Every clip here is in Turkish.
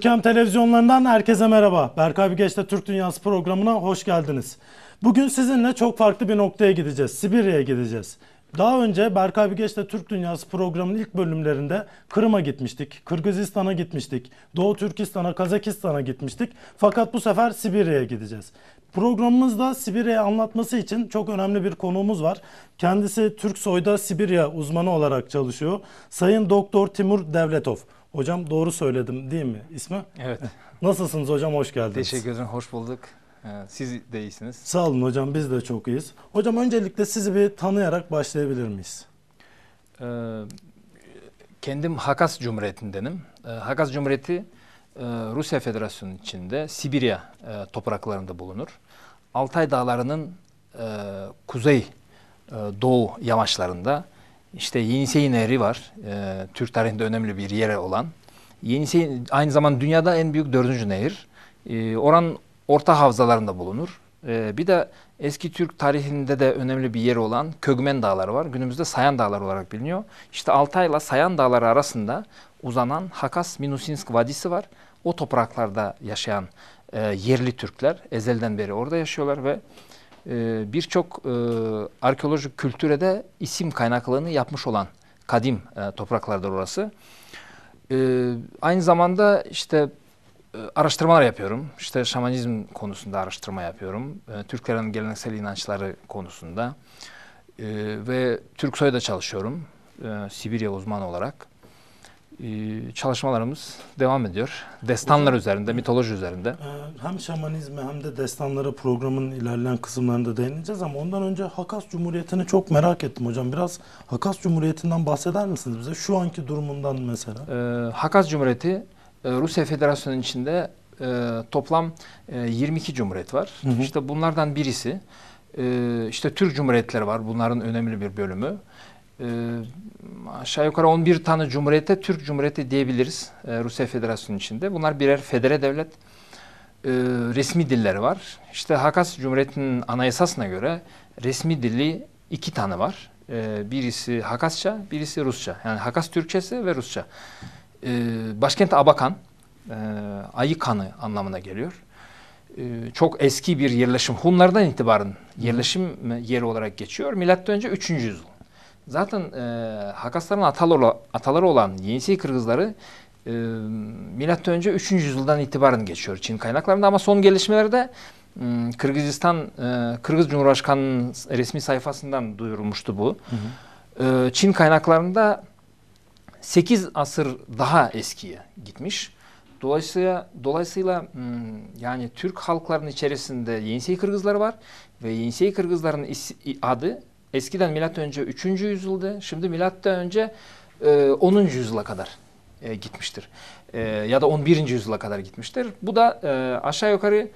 Türkiye'm televizyonlarından herkese merhaba. Berkay Bügeç'te Türk Dünyası programına hoş geldiniz. Bugün sizinle çok farklı bir noktaya gideceğiz. Sibirya'ya gideceğiz. Daha önce Berkay Bügeç'te Türk Dünyası programının ilk bölümlerinde Kırım'a gitmiştik, Kırgızistan'a gitmiştik, Doğu Türkistan'a, Kazakistan'a gitmiştik. Fakat bu sefer Sibirya'ya gideceğiz. Programımızda Sibirya'yı anlatması için çok önemli bir konuğumuz var. Kendisi Türk Soy'da Sibirya uzmanı olarak çalışıyor. Sayın Doktor Timur Devletov. Hocam doğru söyledim değil mi ismi? Evet. Nasılsınız hocam hoş geldiniz. Teşekkür ederim hoş bulduk. Ee, siz de iyisiniz. Sağ olun hocam biz de çok iyiyiz. Hocam öncelikle sizi bir tanıyarak başlayabilir miyiz? Ee, kendim Hakas Cumhuriyeti'ndenim. Ee, Hakas Cumhuriyeti e, Rusya Federasyonu içinde Sibirya e, topraklarında bulunur. Altay Dağları'nın e, kuzey doğu yamaçlarında işte Yenisey Nehri var. E, Türk tarihinde önemli bir yere olan. Yenisey aynı zamanda dünyada en büyük dördüncü nehir. E, oran orta havzalarında bulunur. E, bir de eski Türk tarihinde de önemli bir yeri olan Kögmen Dağları var. Günümüzde Sayan Dağları olarak biliniyor. İşte Altay ile Sayan Dağları arasında uzanan Hakas-Minusinsk Vadisi var. O topraklarda yaşayan e, yerli Türkler ezelden beri orada yaşıyorlar ve ee, e, birçok arkeolojik kültüre de isim kaynaklarını yapmış olan kadim e, topraklardır orası. Ee, aynı zamanda işte e, araştırmalar yapıyorum. İşte şamanizm konusunda araştırma yapıyorum. E, Türklerin geleneksel inançları konusunda. E, ve Türk soyda çalışıyorum. Sibirya uzmanı olarak. Ee, çalışmalarımız devam ediyor. Destanlar Hocam, üzerinde, e, mitoloji üzerinde. E, hem şamanizme hem de destanlara programın ilerleyen kısımlarında değineceğiz ama ondan önce Hakas Cumhuriyeti'ni çok merak ettim hocam. Biraz Hakas Cumhuriyeti'nden bahseder misiniz bize? Şu anki durumundan mesela. Ee, Hakas Cumhuriyeti e, Rusya Federasyonu'nun içinde toplam 22 cumhuriyet var. Hı hı. İşte bunlardan birisi. işte Türk Cumhuriyetleri var. Bunların önemli bir bölümü. Ee, aşağı yukarı 11 tane cumhuriyete Türk Cumhuriyeti diyebiliriz e, Rusya Federasyonu içinde. Bunlar birer federe devlet e, resmi dilleri var. İşte Hakas Cumhuriyeti'nin anayasasına göre resmi dili iki tane var. E, birisi Hakasça, birisi Rusça. Yani Hakas Türkçesi ve Rusça. E, başkent Abakan, e, ayı kanı anlamına geliyor e, çok eski bir yerleşim. Hunlardan itibaren yerleşim e, yeri olarak geçiyor. Milattan önce 3. yüzyıl. Zaten e, Hakasların ataları, ataları olan Yenisey Kırgızları e, milattan önce 3. yüzyıldan itibaren geçiyor Çin kaynaklarında ama son gelişmelerde e, Kırgızistan e, Kırgız Cumhurbaşkanı'nın resmi sayfasından duyurulmuştu bu. Hı hı. E, Çin kaynaklarında 8 asır daha eskiye gitmiş. Dolayısıyla dolayısıyla yani Türk halklarının içerisinde Yenisey Kırgızları var ve Yenisey Kırgızların adı Eskiden M.Ö. 3. yüzyılda, şimdi M.Ö. 10. E, yüzyıla kadar e, gitmiştir. E, ya da 11. yüzyıla kadar gitmiştir. Bu da aşağı yukarı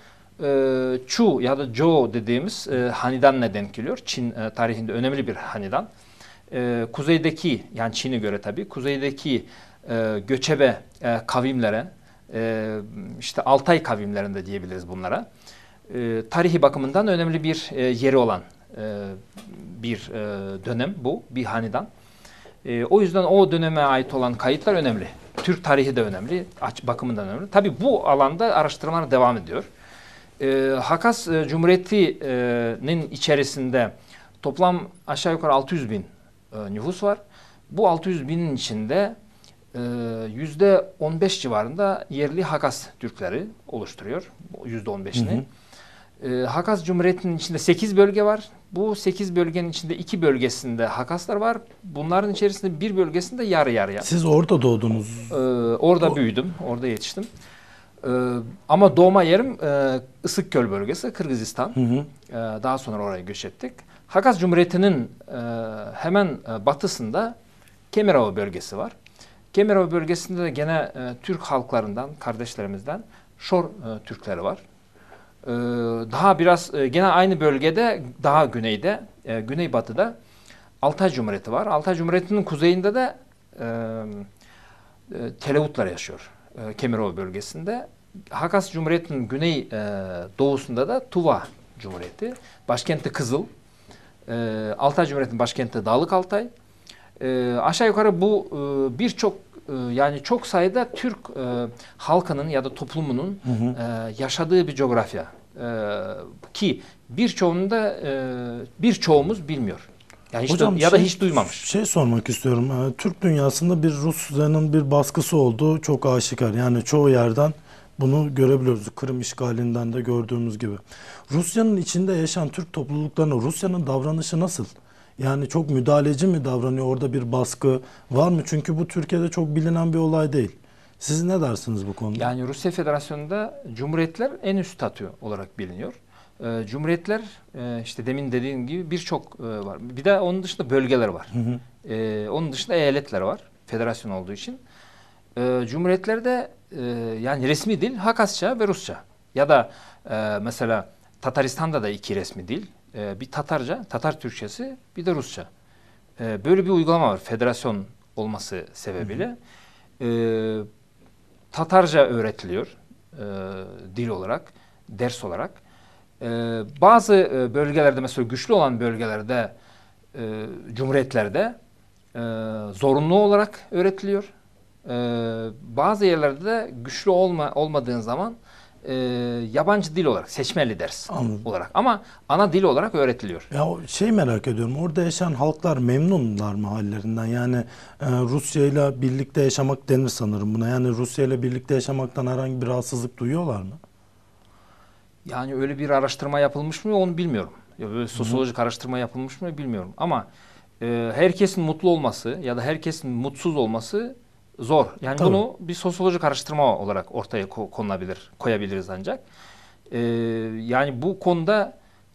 Chu ya da Zhou dediğimiz hanedanla denk geliyor. Çin tarihinde önemli bir hanedan. Kuzeydeki, yani Çin'e göre tabii, kuzeydeki göçebe kavimlere, işte Altay kavimlerinde diyebiliriz bunlara, tarihi bakımından önemli bir yeri olan e, bir e, dönem bu, bir hanedan. E, o yüzden o döneme ait olan kayıtlar önemli. Türk tarihi de önemli, aç, bakımından önemli. Tabi bu alanda araştırmalar devam ediyor. E, Hakas e, Cumhuriyeti'nin içerisinde toplam aşağı yukarı 600 bin nüfus var. Bu 600 binin içinde yüzde %15 civarında yerli Hakas Türkleri oluşturuyor. Yüzde %15'ini. Hı hı. E, Hakas Cumhuriyeti'nin içinde 8 bölge var. Bu 8 bölgenin içinde 2 bölgesinde Hakaslar var. Bunların içerisinde bir bölgesinde yarı yarıya. Siz orada doğdunuz. E, orada o... büyüdüm, orada yetiştim. E, ama doğma yerim e, Isıkköl bölgesi, Kırgızistan. Hı hı. E, daha sonra oraya göç ettik. Hakas Cumhuriyeti'nin e, hemen e, batısında Kemerovo bölgesi var. Kemerovo bölgesinde de gene e, Türk halklarından, kardeşlerimizden Şor e, Türkleri var. Ee, daha biraz e, gene aynı bölgede daha güneyde, e, güneybatıda Altay Cumhuriyeti var. Altay Cumhuriyeti'nin kuzeyinde de e, e Televutlar yaşıyor. E, Kemirov bölgesinde. Hakas Cumhuriyeti'nin güney e, doğusunda da Tuva Cumhuriyeti. Başkenti Kızıl. E, Altay Cumhuriyeti'nin başkenti Dağlık Altay. E, aşağı yukarı bu e, birçok e, yani çok sayıda Türk e, halkının ya da toplumunun hı hı. E, yaşadığı bir coğrafya. E, ki birçoğunda e, birçoğumuz bilmiyor. Yani hiç Hocam, ya şey, da hiç duymamış. Şey sormak istiyorum. Yani e, Türk dünyasında bir Rusların bir baskısı olduğu çok aşikar. Yani çoğu yerden bunu görebiliyoruz. Kırım işgalinden de gördüğümüz gibi. Rusya'nın içinde yaşayan Türk topluluklarına Rusya'nın davranışı nasıl? Yani çok müdahaleci mi davranıyor orada bir baskı var mı? Çünkü bu Türkiye'de çok bilinen bir olay değil. Siz ne dersiniz bu konuda? Yani Rusya Federasyonu'nda cumhuriyetler en üst statü olarak biliniyor. Ee, e, cumhuriyetler işte demin dediğim gibi birçok e, var. Bir de onun dışında bölgeler var. Hı hı. E, onun dışında eyaletler var. Federasyon olduğu için. E, cumhuriyetlerde e, yani resmi dil Hakasça ve Rusça. Ya da e, mesela Tataristan'da da iki resmi dil e, bir Tatarca, Tatar Türkçesi bir de Rusça. E, böyle bir uygulama var federasyon olması sebebiyle. E, Tatarca öğretiliyor e, dil olarak, ders olarak. E, bazı bölgelerde mesela güçlü olan bölgelerde, e, cumhuriyetlerde e, zorunlu olarak öğretiliyor. E, bazı yerlerde de güçlü olma, olmadığın zaman e, yabancı dil olarak seçmeli ders Anladım. olarak ama ana dil olarak öğretiliyor. Ya şey merak ediyorum orada yaşayan halklar memnunlar mı hallerinden yani e, Rusya ile birlikte yaşamak denir sanırım buna yani Rusya ile birlikte yaşamaktan herhangi bir rahatsızlık duyuyorlar mı? Yani öyle bir araştırma yapılmış mı onu bilmiyorum. Ya böyle sosyolojik Hı. araştırma yapılmış mı bilmiyorum ama e, herkesin mutlu olması ya da herkesin mutsuz olması zor. Yani Tabii. bunu bir sosyolojik araştırma olarak ortaya konulabilir, koyabiliriz ancak. Ee, yani bu konuda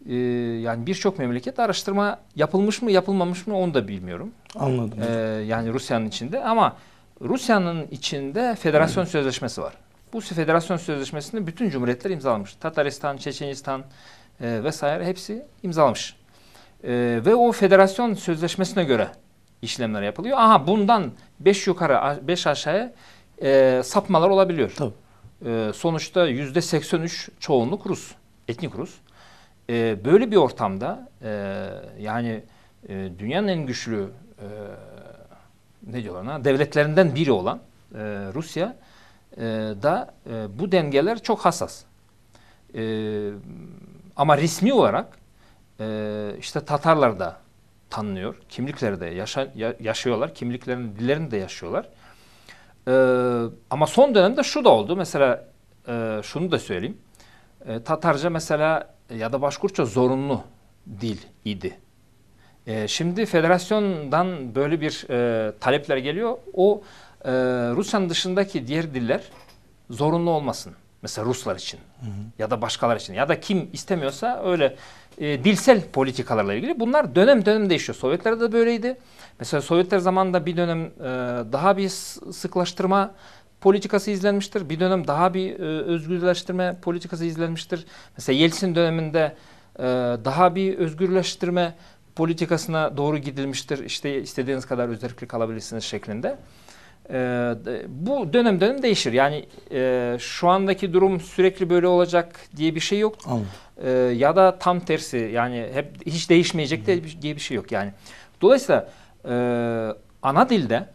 e, yani birçok memleket araştırma yapılmış mı yapılmamış mı onu da bilmiyorum. Anladım. Ee, yani Rusya'nın içinde ama Rusya'nın içinde federasyon Hı. sözleşmesi var. Bu federasyon sözleşmesini bütün cumhuriyetler imzalamış. Tataristan, Çeçenistan e, vesaire hepsi imzalamış. E, ve o federasyon sözleşmesine göre işlemler yapılıyor. Aha bundan 5 yukarı 5 aşağıya e, sapmalar olabiliyor. Tabii. E, sonuçta yüzde 83 çoğunluk Rus, etnik Rus. E, böyle bir ortamda e, yani e, dünyanın en güçlü e, ne diyorlar ona devletlerinden biri olan e, Rusya e, da e, bu dengeler çok hassas. E, ama resmi olarak e, işte Tatarlar da tanınıyor. Kimlikleri de yaşa, yaşıyorlar. Kimliklerin dillerini de yaşıyorlar. Ee, ama son dönemde şu da oldu. Mesela e, şunu da söyleyeyim. E, Tatarca mesela ya da Başkurtça zorunlu dil idi. E, şimdi federasyondan böyle bir e, talepler geliyor. O e, Rusya'nın dışındaki diğer diller zorunlu olmasın. Mesela Ruslar için hı hı. ya da başkalar için ya da kim istemiyorsa öyle e, dilsel politikalarla ilgili bunlar dönem dönem değişiyor. Sovyetlerde de böyleydi. Mesela Sovyetler zamanında bir dönem e, daha bir sıklaştırma politikası izlenmiştir. Bir dönem daha bir e, özgürleştirme politikası izlenmiştir. Mesela Yeltsin döneminde e, daha bir özgürleştirme politikasına doğru gidilmiştir. İşte istediğiniz kadar özellik alabilirsiniz şeklinde. Ee, bu dönem dönem değişir. Yani e, şu andaki durum sürekli böyle olacak diye bir şey yok. Ee, ya da tam tersi yani hep hiç değişmeyecek de diye bir şey yok yani. Dolayısıyla e, ana dilde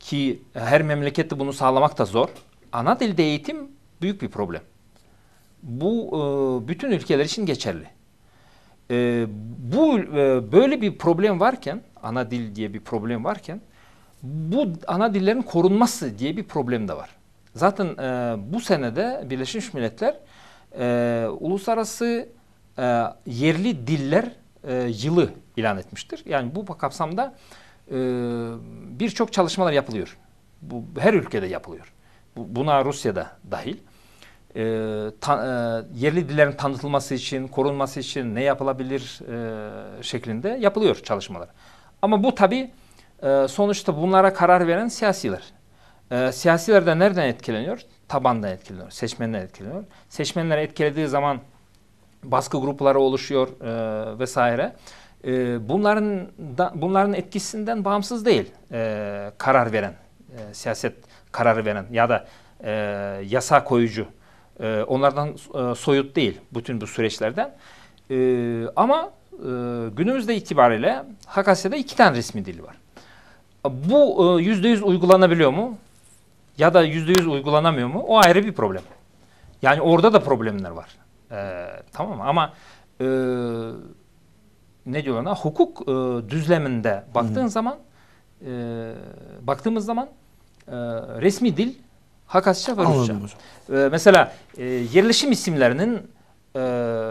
ki her memlekette bunu sağlamak da zor. Ana dilde eğitim büyük bir problem. Bu e, bütün ülkeler için geçerli. E, bu e, böyle bir problem varken, ana dil diye bir problem varken bu ana dillerin korunması diye bir problem de var. Zaten e, bu senede Birleşmiş Milletler e, uluslararası e, yerli diller e, yılı ilan etmiştir. Yani bu kapsamda e, birçok çalışmalar yapılıyor. Bu her ülkede yapılıyor. Bu, buna Rusya'da dahil. E, ta, e, yerli dillerin tanıtılması için, korunması için ne yapılabilir e, şeklinde yapılıyor çalışmalar. Ama bu tabii ee, sonuçta bunlara karar veren siyasiler. E, siyasiler de nereden etkileniyor? Tabandan etkileniyor, seçmenden etkileniyor. Seçmenler etkilediği zaman baskı grupları oluşuyor e, vesaire. Ee, bunların bunların etkisinden bağımsız değil e, karar veren, e, siyaset kararı veren ya da yasa koyucu. onlardan soyut değil bütün bu süreçlerden. ama günümüzde itibariyle Hakasya'da iki tane resmi dil var. Bu e, yüzde yüz uygulanabiliyor mu? Ya da yüzde yüz uygulanamıyor mu? O ayrı bir problem. Yani orada da problemler var. Ee, tamam ama e, ne diyorlar Hukuk e, düzleminde baktığın hı zaman e, baktığımız zaman e, resmi dil Hakasça ve Rusça. Hocam. E, mesela e, yerleşim isimlerinin e,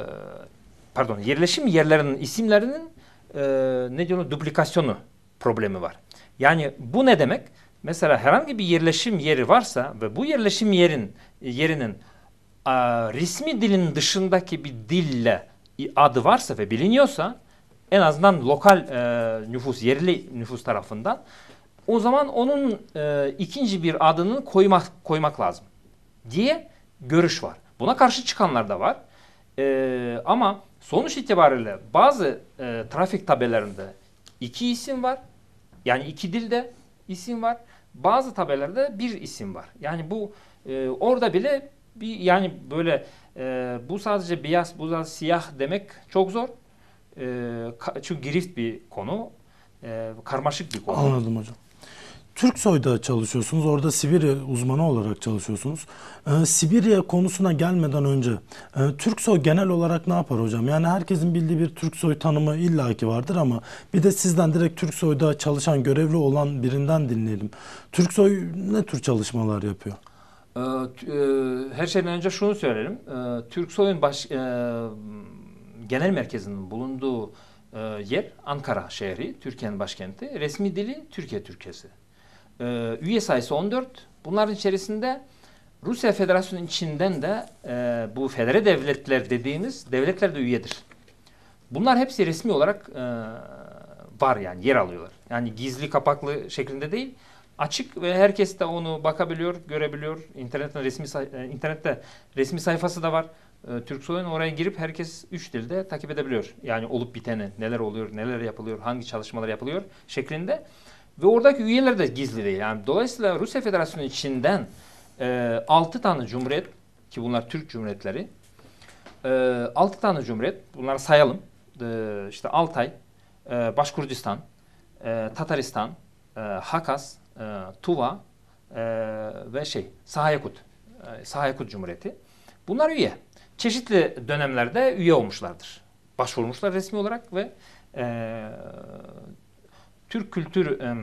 pardon yerleşim yerlerinin isimlerinin e, ne diyorlar duplikasyonu problemi var. Yani bu ne demek? Mesela herhangi bir yerleşim yeri varsa ve bu yerleşim yerin yerinin a, resmi dilin dışındaki bir dille adı varsa ve biliniyorsa en azından lokal e, nüfus, yerli nüfus tarafından o zaman onun e, ikinci bir adını koymak, koymak lazım diye görüş var. Buna karşı çıkanlar da var. E, ama sonuç itibariyle bazı e, trafik tabelerinde iki isim var yani iki dilde isim var. Bazı tabelerde bir isim var. Yani bu e, orada bile bir yani böyle e, bu sadece beyaz, bu sadece siyah demek çok zor. E, çünkü girift bir konu. E, karmaşık bir konu. Anladım hocam. Türksoy'da çalışıyorsunuz. Orada Sibirya uzmanı olarak çalışıyorsunuz. Ee, Sibirya konusuna gelmeden önce e, Türksoy genel olarak ne yapar hocam? Yani herkesin bildiği bir Türksoy tanımı illaki vardır ama bir de sizden direkt Türksoy'da çalışan görevli olan birinden dinleyelim. Türksoy ne tür çalışmalar yapıyor? Ee, e, her şeyden önce şunu söyleyelim. Ee, Türksoy'un baş, e, genel merkezinin bulunduğu e, yer Ankara şehri, Türkiye'nin başkenti. Resmi dili Türkiye Türkçesi e, üye sayısı 14. Bunların içerisinde Rusya Federasyonu içinden de e, bu federe devletler dediğimiz devletler de üyedir. Bunlar hepsi resmi olarak e, var yani yer alıyorlar. Yani gizli kapaklı şeklinde değil. Açık ve herkes de onu bakabiliyor, görebiliyor. İnternetten resmi e, internette resmi sayfası da var. E, Türk Soyun oraya girip herkes üç dilde takip edebiliyor. Yani olup biteni, neler oluyor, neler yapılıyor, hangi çalışmalar yapılıyor şeklinde. Ve oradaki üyeler de gizli değil. Yani dolayısıyla Rusya Federasyonu içinden e, 6 tane cumhuriyet ki bunlar Türk cumhuriyetleri. E, 6 tane cumhuriyet. Bunları sayalım. E, işte Altay, e, Başkurdistan, e, Tataristan, e, Hakas, e, Tuva e, ve şey Sahayakut. E, Sahayakut Cumhuriyeti. Bunlar üye. Çeşitli dönemlerde üye olmuşlardır. Başvurmuşlar resmi olarak ve e, Türk kültür e,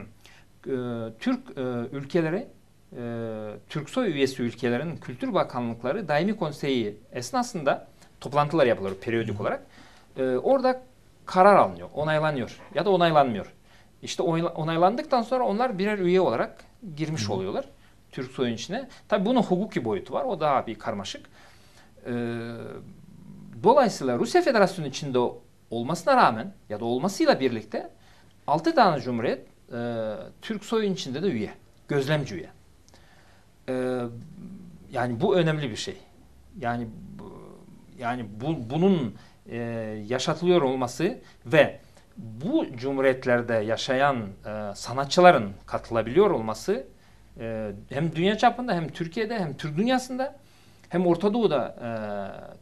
Türk e, ülkeleri e, Türksoy üyesi ülkelerin kültür bakanlıkları daimi konseyi esnasında toplantılar yapılıyor, periyodik Hı. olarak. E, orada karar alınıyor, onaylanıyor ya da onaylanmıyor. İşte onaylandıktan sonra onlar birer üye olarak girmiş Hı. oluyorlar Türk soyun içine. Tabii bunun hukuki boyutu var. O daha bir karmaşık. Ee, dolayısıyla Rusya Federasyonu içinde olmasına rağmen ya da olmasıyla birlikte 6 tane cumhuriyet e, Türk soyun içinde de üye. Gözlemci üye. E, yani bu önemli bir şey. Yani bu, yani bu, bunun e, yaşatılıyor olması ve bu cumhuriyetlerde yaşayan e, sanatçıların katılabiliyor olması e, hem dünya çapında hem Türkiye'de hem Türk dünyasında hem Orta Doğu'da e,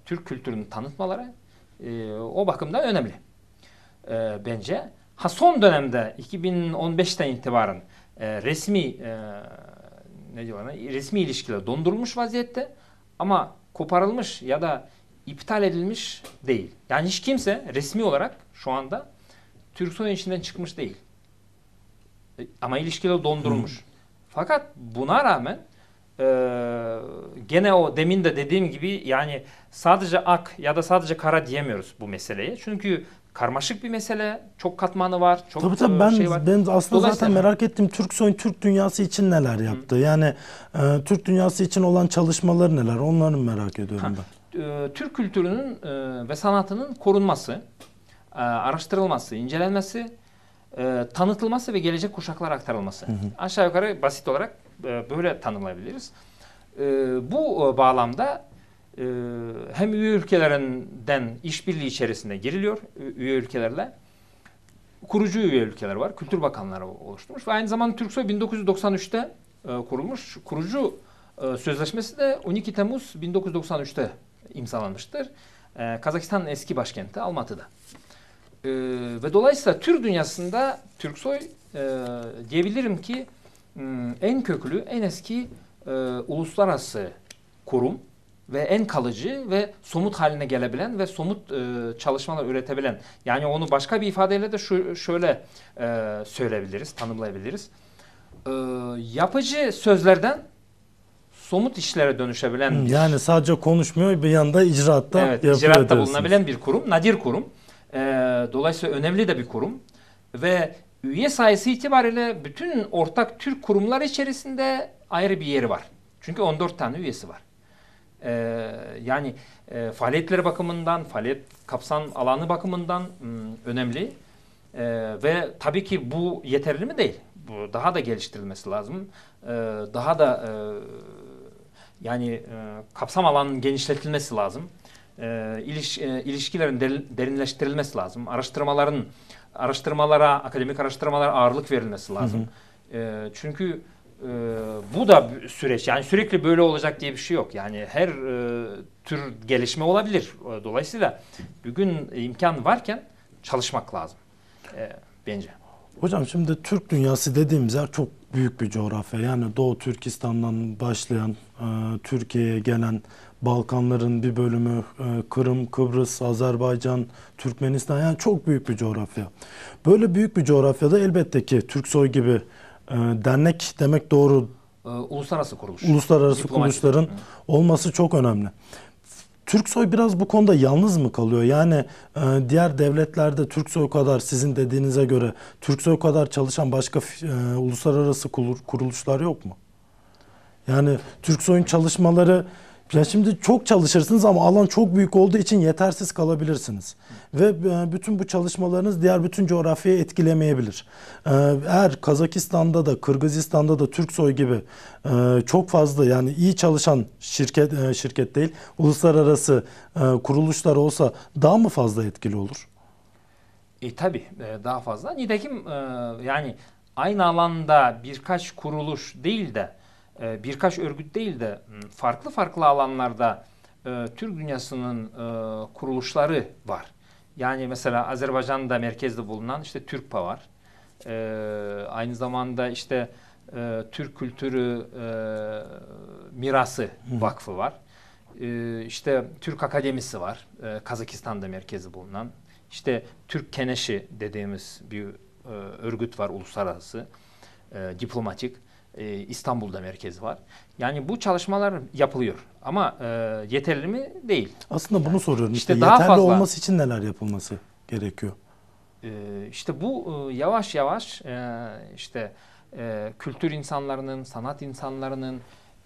Türk kültürünü tanıtmaları e, o bakımdan önemli e, bence. Ha son dönemde 2015'ten itibaren e, resmi e, ne diyorlar resmi ilişkiler dondurulmuş vaziyette ama koparılmış ya da iptal edilmiş değil. Yani hiç kimse resmi olarak şu anda Türksoy'un içinden çıkmış değil. E, ama ilişkiler dondurulmuş. Fakat buna rağmen e, gene o demin de dediğim gibi yani sadece ak ya da sadece kara diyemiyoruz bu meseleye. Çünkü karmaşık bir mesele. Çok katmanı var. Çok tabii tabii e, ben, şey var. ben aslında zaten merak ettim Türk soyun Türk dünyası için neler yaptı? Hı. Yani e, Türk dünyası için olan çalışmaları neler? Onları merak ediyorum ha. ben. E, Türk kültürünün e, ve sanatının korunması, araştırılması, incelenmesi, tanıtılması ve gelecek kuşaklara aktarılması. Hı hı. Aşağı yukarı basit olarak böyle tanımlayabiliriz. bu bağlamda ee, hem üye ülkelerinden işbirliği içerisinde giriliyor üye ülkelerle. Kurucu üye ülkeler var. Kültür Bakanları oluşturmuş ve aynı zamanda Türksoy 1993'te e, kurulmuş. Kurucu e, sözleşmesi de 12 Temmuz 1993'te imzalanmıştır. E, Kazakistan'ın eski başkenti Almatı'da. Ve dolayısıyla Türk dünyasında Türksoy diyebilirim ki en köklü, en eski uluslararası kurum ve en kalıcı ve somut haline gelebilen ve somut e, çalışmalar üretebilen. Yani onu başka bir ifadeyle de şu, şöyle e, söyleyebiliriz, tanımlayabiliriz. E, yapıcı sözlerden somut işlere dönüşebilen bir... Yani sadece konuşmuyor bir yanda icraatta evet, yapıyor icraatta bulunabilen bir kurum, nadir kurum. E, dolayısıyla önemli de bir kurum. Ve üye sayısı itibariyle bütün ortak Türk kurumları içerisinde ayrı bir yeri var. Çünkü 14 tane üyesi var e, yani e, faaliyetleri bakımından, faaliyet kapsam alanı bakımından hmm, önemli. E, ve tabii ki bu yeterli mi değil. Bu daha da geliştirilmesi lazım. E, daha da e, yani e, kapsam alanın genişletilmesi lazım. E, iliş, e, ilişkilerin derinleştirilmesi lazım. Araştırmaların araştırmalara, akademik araştırmalara ağırlık verilmesi lazım. Hı hı. E, çünkü e, bu da süreç yani sürekli böyle olacak diye bir şey yok. Yani her e, tür gelişme olabilir. E, dolayısıyla bugün imkan varken çalışmak lazım e, bence. Hocam şimdi Türk dünyası dediğimiz yer çok büyük bir coğrafya. Yani Doğu Türkistan'dan başlayan e, Türkiye'ye gelen Balkanların bir bölümü e, Kırım, Kıbrıs, Azerbaycan, Türkmenistan yani çok büyük bir coğrafya. Böyle büyük bir coğrafyada elbette ki Türksoy gibi e, dernek demek doğru. E, uluslararası kuruluş. Uluslararası kuruluşların olması çok önemli. Türksoy biraz bu konuda yalnız mı kalıyor? Yani e, diğer devletlerde Türksoy kadar sizin dediğinize göre Türksoy kadar çalışan başka e, uluslararası kuruluşlar yok mu? Yani Türksoy'un çalışmaları ya şimdi çok çalışırsınız ama alan çok büyük olduğu için yetersiz kalabilirsiniz. Ve e, bütün bu çalışmalarınız diğer bütün coğrafyayı etkilemeyebilir. E, eğer Kazakistan'da da Kırgızistan'da da Türksoy gibi e, çok fazla yani iyi çalışan şirket şirket değil uluslararası kuruluşlar olsa daha mı fazla etkili olur? E tabi daha fazla. Nitekim yani aynı alanda birkaç kuruluş değil de e, birkaç örgüt değil de farklı farklı alanlarda e, Türk dünyasının e, kuruluşları var. Yani mesela Azerbaycan'da merkezde bulunan işte Türkpa var. aynı zamanda işte Türk Kültürü Mirası Vakfı var. İşte Türk Akademisi var. Kazakistan'da merkezi bulunan. İşte Türk Keneşi dediğimiz bir örgüt var uluslararası, diplomatik e, İstanbul'da merkezi var. Yani bu çalışmalar yapılıyor ama e, yeterli mi? Değil. Aslında bunu soruyorum. İşte, işte daha yeterli fazla, olması için neler yapılması gerekiyor? E, işte bu e, yavaş yavaş e, işte e, kültür insanlarının, sanat insanlarının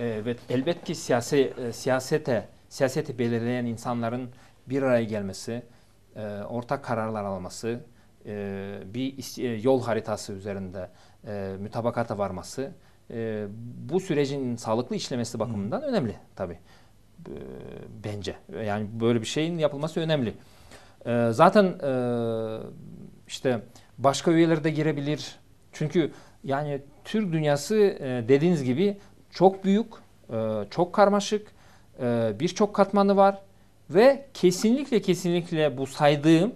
e, ve elbette ki siyasi, e, siyasete siyaseti belirleyen insanların bir araya gelmesi, e, ortak kararlar alması, e, bir e, yol haritası üzerinde e, mütabakata varması e, bu sürecin sağlıklı işlemesi bakımından Hı. önemli tabii. E, bence. Yani böyle bir şeyin yapılması önemli. E, zaten e, işte başka üyeler de girebilir. Çünkü yani Türk dünyası e, dediğiniz gibi çok büyük, e, çok karmaşık, e, birçok katmanı var ve kesinlikle kesinlikle bu saydığım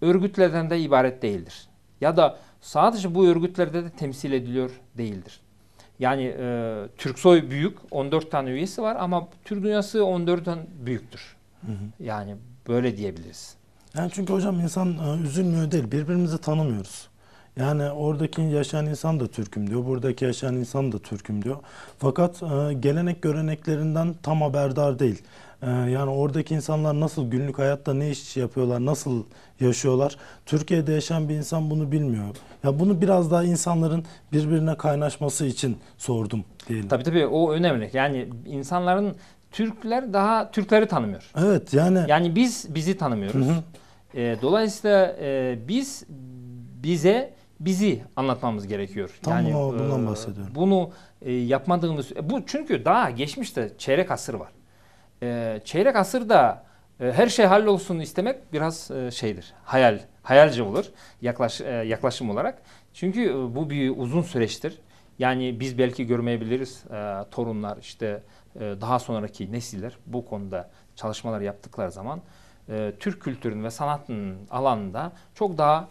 örgütlerden de ibaret değildir. Ya da sadece bu örgütlerde de temsil ediliyor değildir. Yani e, Türksoy büyük, 14 tane üyesi var ama Türk dünyası 14'ten büyüktür. Hı hı. Yani böyle diyebiliriz. Yani çünkü hocam insan e, üzülmüyor değil, birbirimizi tanımıyoruz. Yani oradaki yaşayan insan da Türk'üm diyor, buradaki yaşayan insan da Türk'üm diyor. Fakat e, gelenek göreneklerinden tam haberdar değil. E, yani oradaki insanlar nasıl günlük hayatta ne iş yapıyorlar, nasıl yaşıyorlar. Türkiye'de yaşayan bir insan bunu bilmiyor. Ya bunu biraz daha insanların birbirine kaynaşması için sordum diyelim. Tabii tabii o önemli. Yani insanların Türkler daha Türkleri tanımıyor. Evet yani. Yani biz bizi tanımıyoruz. Hı hı. E, dolayısıyla e, biz bize bizi anlatmamız gerekiyor. Tam yani buna, bundan e, bahsediyorum. Bunu e, yapmadığımız bu çünkü daha geçmişte çeyrek asır var. E, çeyrek asırda ee, her şey hallolsun istemek biraz e, şeydir. Hayal, hayalce olur yaklaş, e, yaklaşım olarak. Çünkü e, bu bir uzun süreçtir. Yani biz belki görmeyebiliriz torunlar işte daha sonraki nesiller bu konuda çalışmalar yaptıkları zaman Türk kültürünün ve sanatının alanında çok daha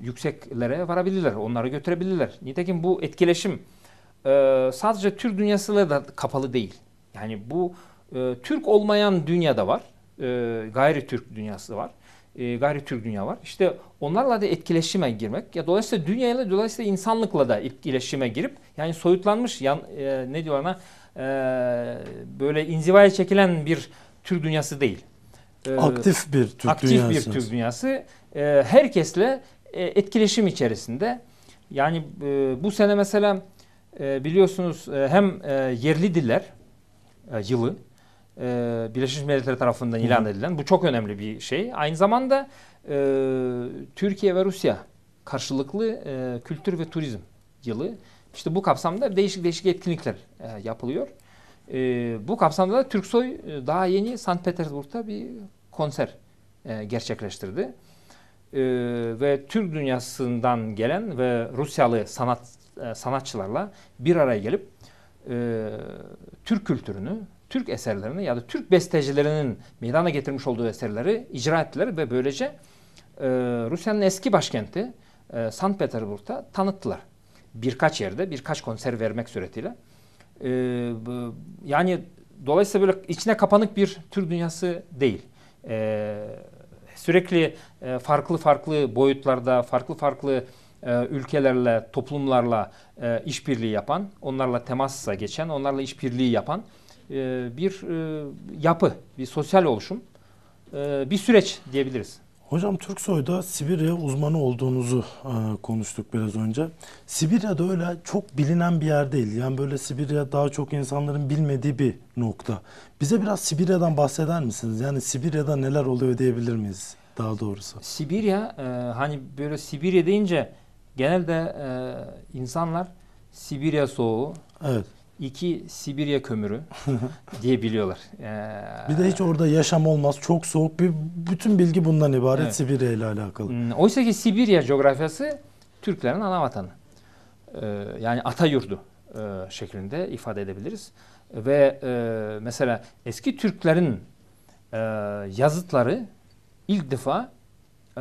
yükseklere varabilirler. Onları götürebilirler. Nitekim bu etkileşim sadece Türk dünyasıyla da kapalı değil. Yani bu e, Türk olmayan dünyada var. E, ee, gayri Türk dünyası var. E, ee, gayri Türk dünya var. İşte onlarla da etkileşime girmek. Ya dolayısıyla dünyayla dolayısıyla insanlıkla da etkileşime girip yani soyutlanmış yan e, ne diyor ona e, böyle inzivaya çekilen bir Türk dünyası değil. E, aktif bir Türk aktif dünyası. Aktif bir Türk dünyası. E, herkesle e, etkileşim içerisinde. Yani e, bu sene mesela e, biliyorsunuz e, hem e, yerli diller e, yılı e, Birleşmiş Milletler tarafından ilan Hı. edilen bu çok önemli bir şey. Aynı zamanda e, Türkiye ve Rusya karşılıklı e, kültür ve turizm yılı. İşte bu kapsamda değişik değişik etkinlikler e, yapılıyor. E, bu kapsamda da Türksoy e, daha yeni Sankt Petersburg'da bir konser e, gerçekleştirdi. E, ve Türk dünyasından gelen ve Rusyalı sanat e, sanatçılarla bir araya gelip e, Türk kültürünü, Türk eserlerini ya da Türk bestecilerinin meydana getirmiş olduğu eserleri icra ettiler ve böylece e, Rusya'nın eski başkenti e, Sankt Petersburg'da tanıttılar. Birkaç yerde, birkaç konser vermek suretiyle. E, yani dolayısıyla böyle içine kapanık bir tür dünyası değil. E, sürekli e, farklı farklı boyutlarda, farklı farklı e, ülkelerle, toplumlarla e, işbirliği yapan, onlarla temasla geçen, onlarla işbirliği yapan e, bir e, yapı, bir sosyal oluşum, e, bir süreç diyebiliriz. Hocam Türksoy'da Sibirya uzmanı olduğunuzu e, konuştuk biraz önce. Sibirya'da öyle çok bilinen bir yer değil. Yani böyle Sibirya daha çok insanların bilmediği bir nokta. Bize biraz Sibirya'dan bahseder misiniz? Yani Sibirya'da neler oluyor diyebilir miyiz daha doğrusu? Sibirya e, hani böyle Sibirya deyince genelde e, insanlar Sibirya soğuğu, evet. İki Sibirya kömürü diye biliyorlar. Ee, bir de hiç orada yaşam olmaz. Çok soğuk. Bir, bütün bilgi bundan ibaret evet. Sibirya ile alakalı. Hmm, oysa ki Sibirya coğrafyası Türklerin ana vatanı. Ee, yani ata yurdu e, şeklinde ifade edebiliriz. Ve e, mesela eski Türklerin e, yazıtları ilk defa e,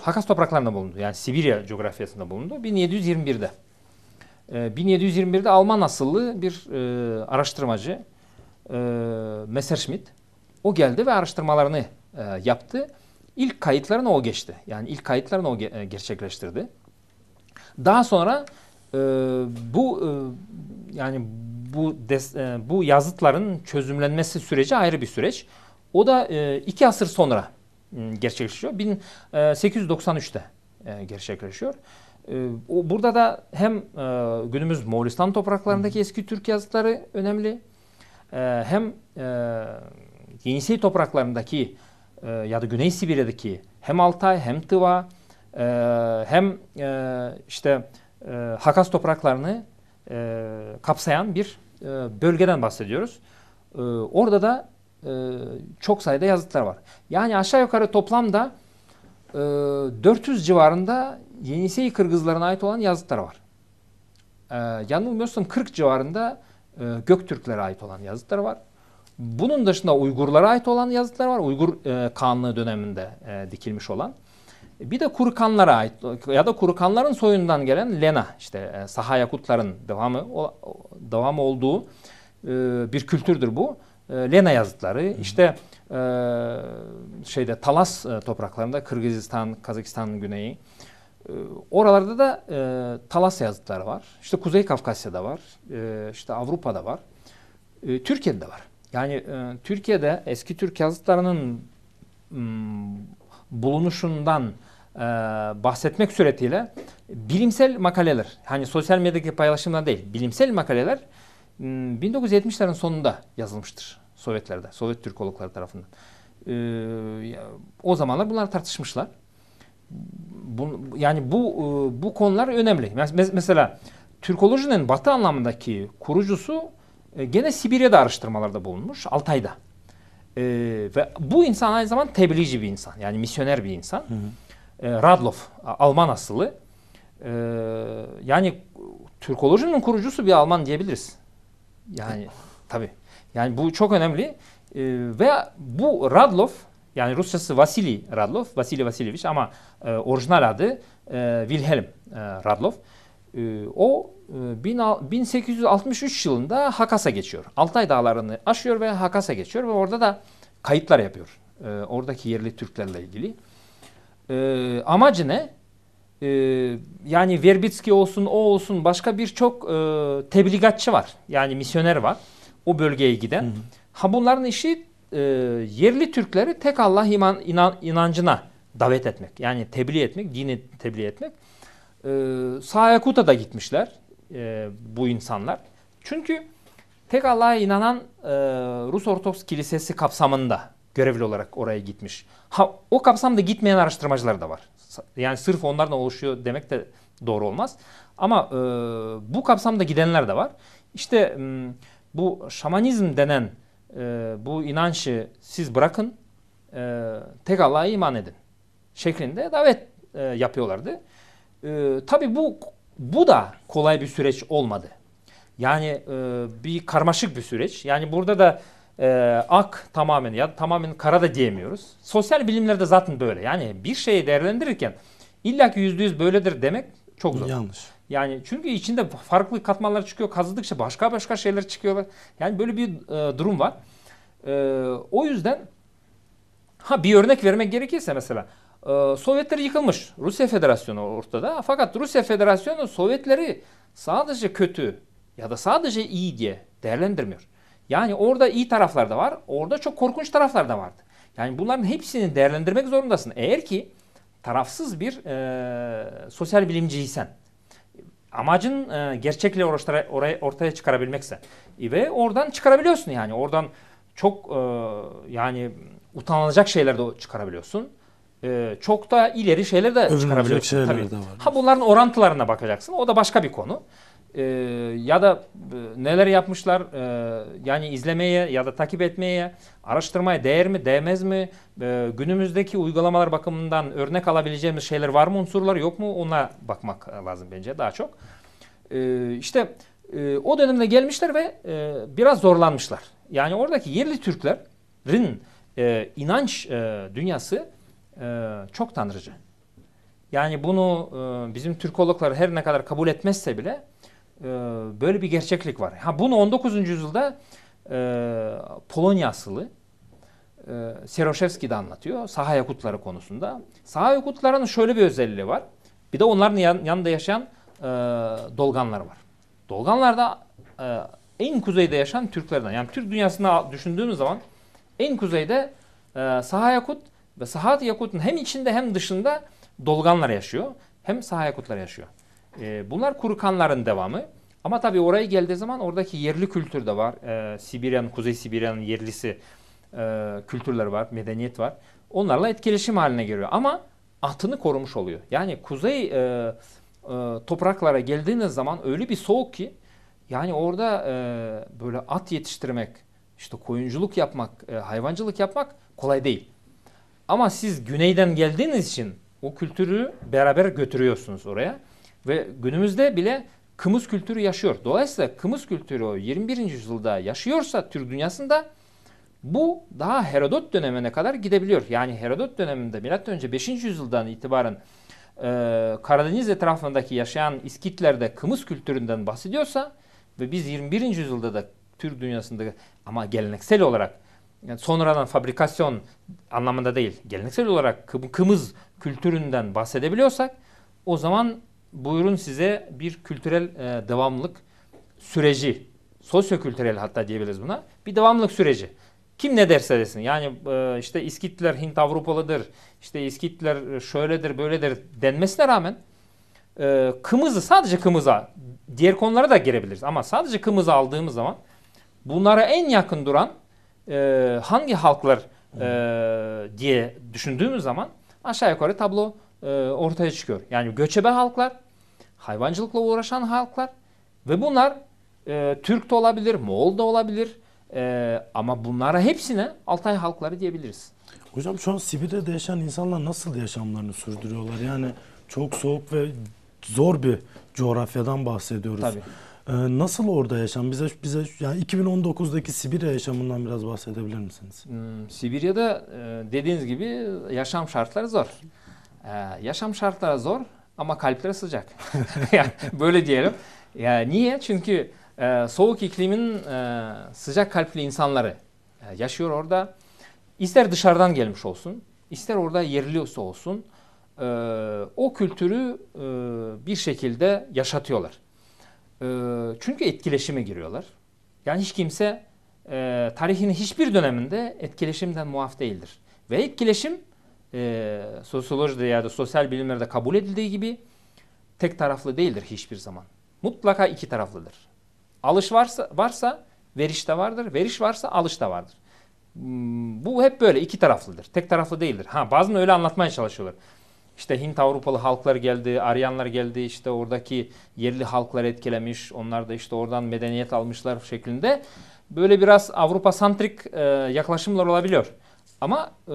Hakas topraklarında bulundu. Yani Sibirya coğrafyasında bulundu. 1721'de. 1721'de ee, Alman asıllı bir e, araştırmacı e, Messerschmitt o geldi ve araştırmalarını e, yaptı. İlk kayıtlarını o geçti. Yani ilk kayıtlarını o ge e, gerçekleştirdi. Daha sonra e, bu e, yani bu des, e, bu yazıtların çözümlenmesi süreci ayrı bir süreç. O da e, iki asır sonra ıı, e, e, gerçekleşiyor. 1893'te e, gerçekleşiyor. Ee, burada da hem e, günümüz Moğolistan topraklarındaki eski Türk yazıtları önemli. Ee, hem e, Yenisey topraklarındaki e, ya da Güney Sibirya'daki hem Altay hem Tıva hem işte Hakas topraklarını kapsayan bir bölgeden bahsediyoruz. Ee, orada da çok sayıda yazıtlar var. Yani aşağı yukarı toplamda 400 civarında Yenisey Kırgızlarına ait olan yazıtlar var. E, yanılmıyorsam 40 civarında e, Göktürklere ait olan yazıtlar var. Bunun dışında Uygurlara ait olan yazıtlar var. Uygur e, Kanlı döneminde e, dikilmiş olan. Bir de Kurukanlara ait ya da Kurukanların soyundan gelen Lena işte e, Saha Yakutların devamı o, devamı olduğu e, bir kültürdür bu. E, Lena yazıtları Hı. işte e, şeyde Talas e, topraklarında Kırgızistan, Kazakistan güneyi ee, oralarda da e, Talas yazıtları var. İşte Kuzey Kafkasya'da var. E, işte Avrupa'da var. E, Türkiye'de var. Yani e, Türkiye'de eski Türk yazıtlarının m, hmm, bulunuşundan e, bahsetmek suretiyle bilimsel makaleler, hani sosyal medyadaki paylaşımlar değil, bilimsel makaleler m, hmm, 1970'lerin sonunda yazılmıştır Sovyetler'de, Sovyet Türkologları tarafından. E, o zamanlar bunlar tartışmışlar bu, yani bu e, bu konular önemli. Mesela Türkolojinin batı anlamındaki kurucusu e, gene Sibirya'da araştırmalarda bulunmuş, Altay'da. E, ve bu insan aynı zaman tebliğci bir insan, yani misyoner bir insan. Hı hı. E, Radloff, Alman asıllı. E, yani Türkolojinin kurucusu bir Alman diyebiliriz. Yani tabii. Yani bu çok önemli. E, ve bu Radloff yani Rusçası Vasili Radlov, Vasili Vasilievich ama e, orijinal adı e, Wilhelm e, Radlov. E, o e, 1863 yılında Hakas'a geçiyor. Altay Dağları'nı aşıyor ve Hakas'a geçiyor ve orada da kayıtlar yapıyor. E, oradaki yerli Türklerle ilgili. E, amacı ne? E, yani Verbitski olsun, o olsun başka birçok e, tebligatçı var. Yani misyoner var. O bölgeye giden. Hı hı. Ha bunların işi e, yerli Türkleri tek Allah iman, inan, inancına davet etmek. Yani tebliğ etmek, dini tebliğ etmek. E, Sayakut'a da gitmişler e, bu insanlar. Çünkü tek Allah'a inanan e, Rus Ortodoks Kilisesi kapsamında görevli olarak oraya gitmiş. Ha, o kapsamda gitmeyen araştırmacılar da var. Yani sırf onlardan oluşuyor demek de doğru olmaz. Ama e, bu kapsamda gidenler de var. İşte bu şamanizm denen e, bu inançı siz bırakın e, tek Allah'a iman edin şeklinde davet e, yapıyorlardı. E, ee, Tabi bu bu da kolay bir süreç olmadı. Yani e, bir karmaşık bir süreç. Yani burada da e, ak tamamen ya tamamen kara da diyemiyoruz. Sosyal bilimlerde zaten böyle. Yani bir şeyi değerlendirirken illa ki yüzde yüz böyledir demek çok zor. Yanlış. Yani çünkü içinde farklı katmanlar çıkıyor. Kazdıkça başka başka şeyler çıkıyorlar. Yani böyle bir e, durum var. E, o yüzden ha bir örnek vermek gerekirse mesela e, Sovyetler yıkılmış. Rusya Federasyonu ortada. Fakat Rusya Federasyonu Sovyetleri sadece kötü ya da sadece iyi diye değerlendirmiyor. Yani orada iyi taraflar da var. Orada çok korkunç taraflar da vardı. Yani bunların hepsini değerlendirmek zorundasın. Eğer ki tarafsız bir e, sosyal bilimciysen amacın e, gerçekle ortaya, ortaya çıkarabilmekse e, ve oradan çıkarabiliyorsun yani oradan çok e, yani utanılacak şeyler de çıkarabiliyorsun. E, çok da ileri şeyler de Övünülecek çıkarabiliyorsun. Şeyler tabii. De var. Ha bunların orantılarına bakacaksın. O da başka bir konu e, ya da e, neler yapmışlar e, yani izlemeye ya da takip etmeye, araştırmaya değer mi, değmez mi? E, günümüzdeki uygulamalar bakımından örnek alabileceğimiz şeyler var mı, unsurlar yok mu? Ona bakmak e, lazım bence daha çok. E, işte e, o dönemde gelmişler ve e, biraz zorlanmışlar. Yani oradaki yerli Türklerin e, inanç e, dünyası e, çok tanrıcı. Yani bunu e, bizim Türkologlar her ne kadar kabul etmezse bile ee, böyle bir gerçeklik var. Ha bunu 19. yüzyılda e, Polonya asılı e, Seroşevski de anlatıyor Saha Yakutları konusunda. Saha Yakutlarının şöyle bir özelliği var. Bir de onların yan, yanında yaşayan e, dolganlar var. Dolganlar da e, en kuzeyde yaşayan Türklerden. Yani Türk dünyasına düşündüğümüz zaman en kuzeyde e, Saha Yakut ve Saha Yakut'un hem içinde hem dışında dolganlar yaşıyor. Hem Saha Yakutlar yaşıyor. E, bunlar kuru kanların devamı. Ama tabii oraya geldiği zaman oradaki yerli kültür de var. E, ee, Sibirya'nın, Kuzey Sibirya'nın yerlisi e, kültürleri var, medeniyet var. Onlarla etkileşim haline geliyor. Ama atını korumuş oluyor. Yani kuzey e, e, topraklara geldiğiniz zaman öyle bir soğuk ki yani orada e, böyle at yetiştirmek, işte koyunculuk yapmak, e, hayvancılık yapmak kolay değil. Ama siz güneyden geldiğiniz için o kültürü beraber götürüyorsunuz oraya. Ve günümüzde bile kımız kültürü yaşıyor. Dolayısıyla kımız kültürü o 21. yüzyılda yaşıyorsa Türk dünyasında bu daha Herodot dönemine kadar gidebiliyor. Yani Herodot döneminde M.Ö. 5. yüzyıldan itibaren e, Karadeniz etrafındaki yaşayan İskitlerde kımız kültüründen bahsediyorsa ve biz 21. yüzyılda da Türk dünyasında ama geleneksel olarak yani sonradan fabrikasyon anlamında değil geleneksel olarak kımız kültüründen bahsedebiliyorsak o zaman buyurun size bir kültürel e, devamlılık süreci, sosyokültürel hatta diyebiliriz buna, bir devamlılık süreci. Kim ne derse desin yani e, işte İskitler Hint Avrupalıdır, işte İskitler şöyledir böyledir denmesine rağmen e, Kımız'ı sadece Kımız'a, diğer konulara da girebiliriz ama sadece Kımız'ı aldığımız zaman bunlara en yakın duran e, hangi halklar e, diye düşündüğümüz zaman aşağı yukarı tablo e, ortaya çıkıyor. Yani göçebe halklar, hayvancılıkla uğraşan halklar ve bunlar e, Türk de olabilir, Moğol da olabilir e, ama bunlara hepsine Altay halkları diyebiliriz. Hocam şu an Sibirya'da yaşayan insanlar nasıl yaşamlarını sürdürüyorlar? Yani çok soğuk ve zor bir coğrafyadan bahsediyoruz. Tabii. Ee, nasıl orada yaşam? Bize bize yani 2019'daki Sibirya yaşamından biraz bahsedebilir misiniz? Hmm, Sibirya'da e, dediğiniz gibi yaşam şartları zor. Ee, yaşam şartları zor ama kalpleri sıcak. böyle diyelim. Yani niye? Çünkü e, soğuk iklimin e, sıcak kalpli insanları e, yaşıyor orada. İster dışarıdan gelmiş olsun, ister orada yerliyorsa olsun o kültürü bir şekilde yaşatıyorlar. çünkü etkileşime giriyorlar. Yani hiç kimse tarihinin hiçbir döneminde etkileşimden muaf değildir. Ve etkileşim e, sosyolojide ya da sosyal bilimlerde kabul edildiği gibi tek taraflı değildir hiçbir zaman. Mutlaka iki taraflıdır. Alış varsa, varsa veriş de vardır. Veriş varsa alış da vardır. Hmm, bu hep böyle iki taraflıdır. Tek taraflı değildir. Ha bazen öyle anlatmaya çalışıyorlar. İşte Hint Avrupalı halklar geldi, Aryanlar geldi, işte oradaki yerli halklar etkilemiş, onlar da işte oradan medeniyet almışlar şeklinde. Böyle biraz Avrupa santrik e, yaklaşımlar olabiliyor. Ama e,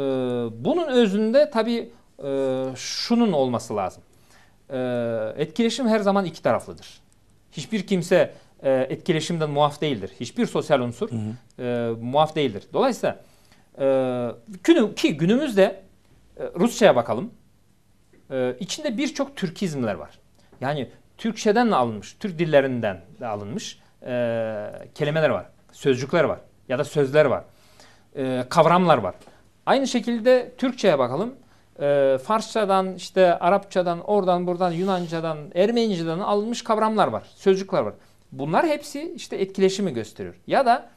bunun özünde tabii e, şunun olması lazım. E, etkileşim her zaman iki taraflıdır. Hiçbir kimse e, etkileşimden muaf değildir. Hiçbir sosyal unsur hı hı. E, muaf değildir. Dolayısıyla e, ki günümüzde e, Rusça'ya bakalım. E, içinde birçok Türkizmler var. Yani Türkçeden de alınmış, Türk dillerinden de alınmış e, kelimeler var, sözcükler var ya da sözler var, e, kavramlar var. Aynı şekilde Türkçe'ye bakalım. E, Farsçadan, işte Arapçadan, oradan buradan Yunanca'dan, Ermeniceden alınmış kavramlar var. Sözcükler var. Bunlar hepsi işte etkileşimi gösteriyor. Ya da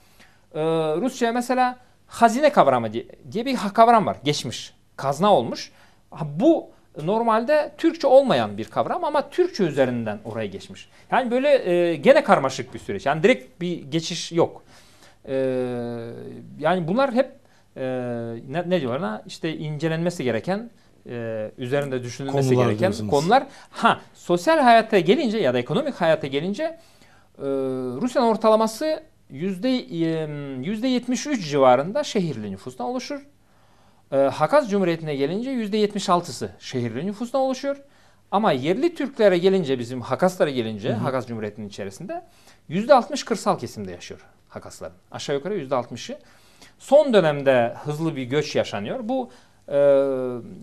e, Rusça'ya mesela hazine kavramı diye, diye bir kavram var. Geçmiş. Kazna olmuş. Bu normalde Türkçe olmayan bir kavram ama Türkçe üzerinden oraya geçmiş. Yani böyle e, gene karmaşık bir süreç. Yani direkt bir geçiş yok. E, yani bunlar hep ee, ne, ne diyorlar İşte incelenmesi gereken e, üzerinde düşünülmesi konular gereken diyorsunuz. konular. Ha sosyal hayata gelince ya da ekonomik hayata gelince e, Rusya'nın ortalaması yüzde yüzde 73 civarında şehirli nüfustan oluşur. E, Hakaz Cumhuriyeti'ne gelince yüzde 76'sı şehirli nüfustan oluşuyor. Ama yerli Türklere gelince bizim Hakaslara gelince hı hı. Hakaz Cumhuriyeti'nin içerisinde yüzde 60 kırsal kesimde yaşıyor Hakasların. Aşağı yukarı yüzde 60'ı. Son dönemde hızlı bir göç yaşanıyor. Bu e,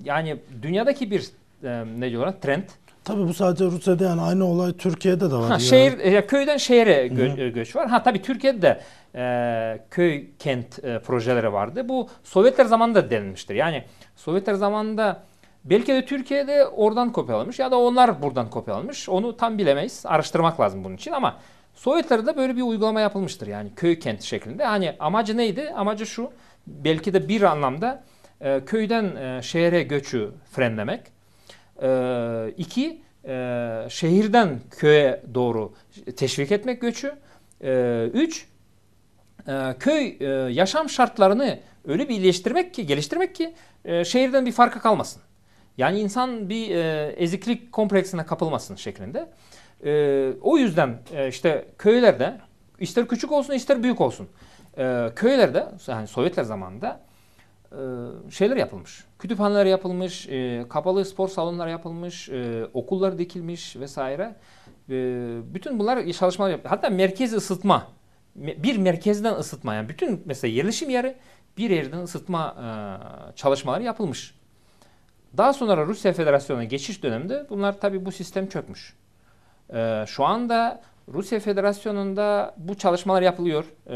yani dünyadaki bir e, ne diyorlar trend. Tabii bu sadece Rusya'da yani aynı olay Türkiye'de de var. Ha, Şehir, e, ya, köyden şehire gö- hı e, göç var. Ha tabii Türkiye'de de e, köy kent e, projeleri vardı. Bu Sovyetler zamanında denilmiştir. Yani Sovyetler zamanında belki de Türkiye'de oradan kopyalanmış ya da onlar buradan kopyalanmış. Onu tam bilemeyiz. Araştırmak lazım bunun için ama Sovyetler'de de böyle bir uygulama yapılmıştır yani köy kent şeklinde. Hani amacı neydi? Amacı şu belki de bir anlamda e, köyden e, şehre göçü frenlemek. E, iki e, şehirden köye doğru teşvik etmek göçü. E, üç e, köy e, yaşam şartlarını öyle bir iyileştirmek ki geliştirmek ki e, şehirden bir farkı kalmasın. Yani insan bir e, eziklik kompleksine kapılmasın şeklinde. E, o yüzden e, işte köylerde ister küçük olsun ister büyük olsun e, köylerde yani Sovyetler zamanında e, şeyler yapılmış. Kütüphaneler yapılmış, e, kapalı spor salonları yapılmış, e, okullar dikilmiş vesaire. E, bütün bunlar çalışmalar yapılmış. Hatta merkez ısıtma, bir merkezden ısıtma yani bütün mesela yerleşim yeri bir yerden ısıtma e, çalışmaları yapılmış. Daha sonra Rusya Federasyonu'na geçiş döneminde bunlar tabii bu sistem çökmüş. E, şu anda Rusya Federasyonu'nda bu çalışmalar yapılıyor. E,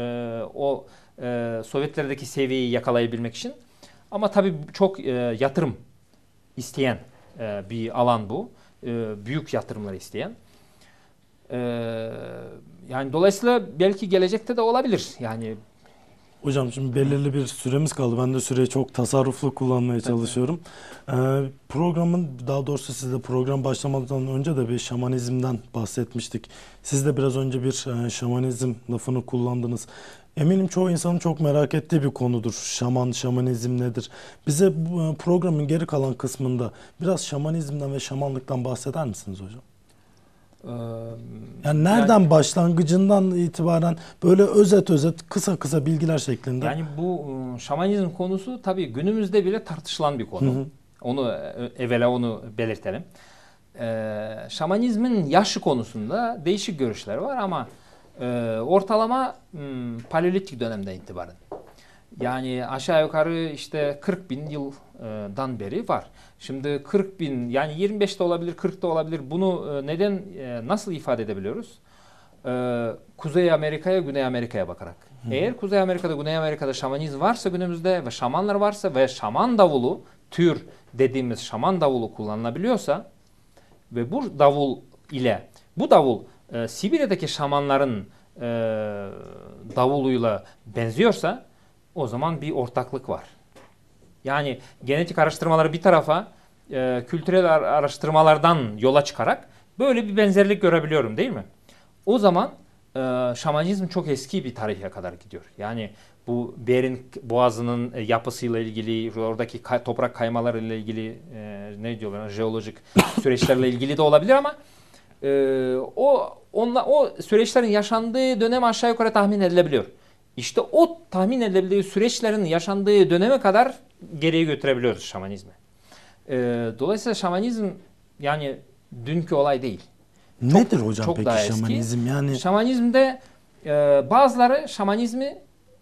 o e, Sovyetlerdeki seviyeyi yakalayabilmek için. Ama tabii çok e, yatırım isteyen e, bir alan bu. E, büyük yatırımları isteyen. E, yani dolayısıyla belki gelecekte de olabilir. Yani Hocam şimdi belirli bir süremiz kaldı. Ben de süreyi çok tasarruflu kullanmaya çalışıyorum. Ee, programın daha doğrusu sizde program başlamadan önce de bir şamanizmden bahsetmiştik. Siz de biraz önce bir e, şamanizm lafını kullandınız. Eminim çoğu insanın çok merak ettiği bir konudur. Şaman, şamanizm nedir? Bize bu, e, programın geri kalan kısmında biraz şamanizmden ve şamanlıktan bahseder misiniz hocam? Yani nereden yani, başlangıcından itibaren böyle özet özet kısa kısa bilgiler şeklinde. Yani bu ıı, şamanizm konusu tabii günümüzde bile tartışılan bir konu. Hı hı. Onu e, evvela onu belirtelim. Ee, şamanizmin yaşı konusunda değişik görüşler var ama e, ortalama ıı, paleolitik dönemden itibaren. Yani aşağı yukarı işte 40 bin yıldan beri var. Şimdi 40 bin yani 25 de olabilir 40 da olabilir bunu e, neden e, nasıl ifade edebiliyoruz? E, Kuzey Amerika'ya Güney Amerika'ya bakarak. Hı. Eğer Kuzey Amerika'da Güney Amerika'da şamaniz varsa günümüzde ve şamanlar varsa ve şaman davulu tür dediğimiz şaman davulu kullanılabiliyorsa ve bu davul ile bu davul e, Sibirya'daki şamanların e, davuluyla benziyorsa o zaman bir ortaklık var. Yani genetik araştırmaları bir tarafa e, kültürel araştırmalardan yola çıkarak böyle bir benzerlik görebiliyorum değil mi? O zaman e, şamanizm çok eski bir tarihe kadar gidiyor. Yani bu Berin Boğazı'nın e, yapısıyla ilgili, oradaki kay, toprak kaymalarıyla ilgili e, ne diyorlar, jeolojik süreçlerle ilgili de olabilir ama e, o onla, o süreçlerin yaşandığı dönem aşağı yukarı tahmin edilebiliyor. İşte o tahmin edilebildiği süreçlerin yaşandığı döneme kadar geriye götürebiliyoruz şamanizmi. E, dolayısıyla şamanizm yani dünkü olay değil. Çok, Nedir hocam çok peki şamanizm eski. yani? Şamanizmde e, bazıları şamanizmi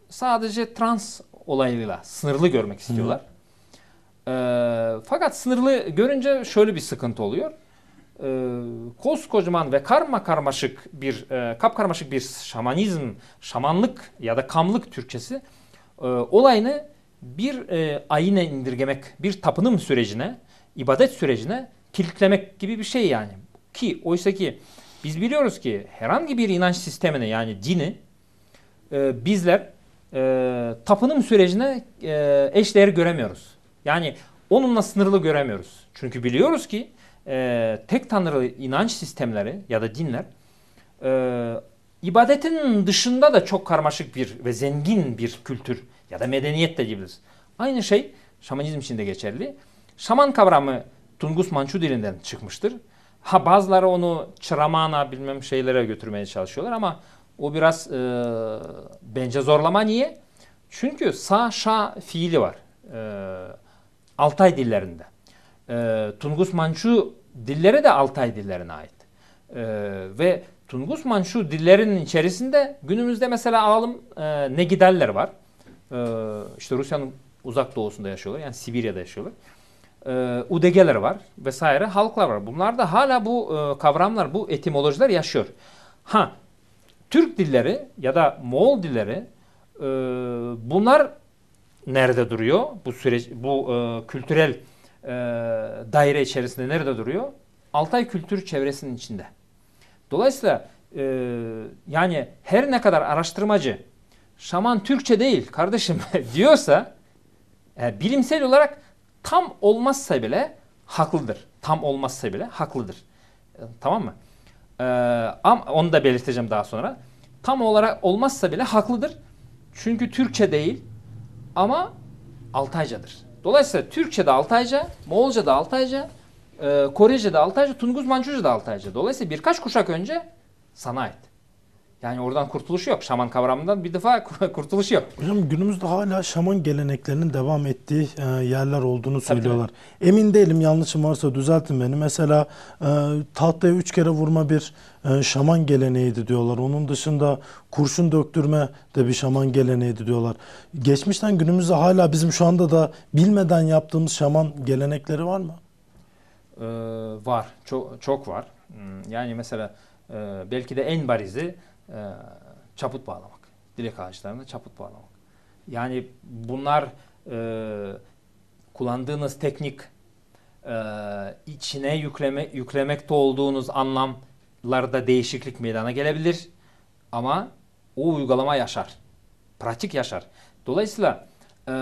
sadece trans olayıyla sınırlı görmek istiyorlar. E, fakat sınırlı görünce şöyle bir sıkıntı oluyor. E, koskocaman ve karma karmaşık bir e, kap karmaşık bir şamanizm, şamanlık ya da kamlık Türkçesi e, olayını bir e, ayine indirgemek, bir tapınım sürecine, ibadet sürecine kilitlemek gibi bir şey yani. Ki oysa ki biz biliyoruz ki herhangi bir inanç sistemine yani dini e, bizler e, tapınım sürecine e, eşdeğer göremiyoruz. Yani onunla sınırlı göremiyoruz. Çünkü biliyoruz ki e, tek tanrılı inanç sistemleri ya da dinler e, ibadetin dışında da çok karmaşık bir ve zengin bir kültür ya da medeniyet de diyebiliriz. Aynı şey şamanizm için de geçerli. Şaman kavramı Tungus manchu dilinden çıkmıştır. Ha bazıları onu çıramana bilmem şeylere götürmeye çalışıyorlar ama o biraz e, bence zorlama. Niye? Çünkü sa şa fiili var. E, Altay dillerinde. E, Tungus manchu dilleri de Altay dillerine ait. E, ve Tungus manchu dillerinin içerisinde günümüzde mesela alalım e, Negiderler var. Ee, işte Rusya'nın uzak doğusunda yaşıyorlar. Yani Sibirya'da yaşıyorlar. Ee, UDG'ler var vesaire halklar var. Bunlar da hala bu e, kavramlar, bu etimolojiler yaşıyor. Ha Türk dilleri ya da Moğol dilleri e, bunlar nerede duruyor? Bu süreç, bu e, kültürel daire içerisinde nerede duruyor? Altay kültür çevresinin içinde. Dolayısıyla yani her ne kadar araştırmacı şaman Türkçe değil kardeşim diyorsa e, bilimsel olarak tam olmazsa bile haklıdır. Tam olmazsa bile haklıdır. E, tamam mı? E, ama onu da belirteceğim daha sonra. Tam olarak olmazsa bile haklıdır. Çünkü Türkçe değil ama Altaycadır. Dolayısıyla Türkçe'de Altayca, Moğolca'da Altayca, e, Korece'de Altayca, Tunguz Mançuca'da Altayca. Dolayısıyla birkaç kuşak önce sana ait. Yani oradan kurtuluş yok. Şaman kavramından bir defa kurtuluş yok. Hocam günümüzde hala şaman geleneklerinin devam ettiği e, yerler olduğunu söylüyorlar. Tabii, Emin değilim yanlışım varsa düzeltin beni. Mesela e, tahtaya üç kere vurma bir e, şaman geleneğiydi diyorlar. Onun dışında kurşun döktürme de bir şaman geleneğiydi diyorlar. Geçmişten günümüzde hala bizim şu anda da bilmeden yaptığımız şaman gelenekleri var mı? Ee, var. Çok, çok var. Hmm, yani mesela belki de en barizi e, çaput bağlamak. Dilek ağaçlarına çaput bağlamak. Yani bunlar e, kullandığınız teknik e, içine yükleme, yüklemekte olduğunuz anlamlarda değişiklik meydana gelebilir. Ama o uygulama yaşar. Pratik yaşar. Dolayısıyla e,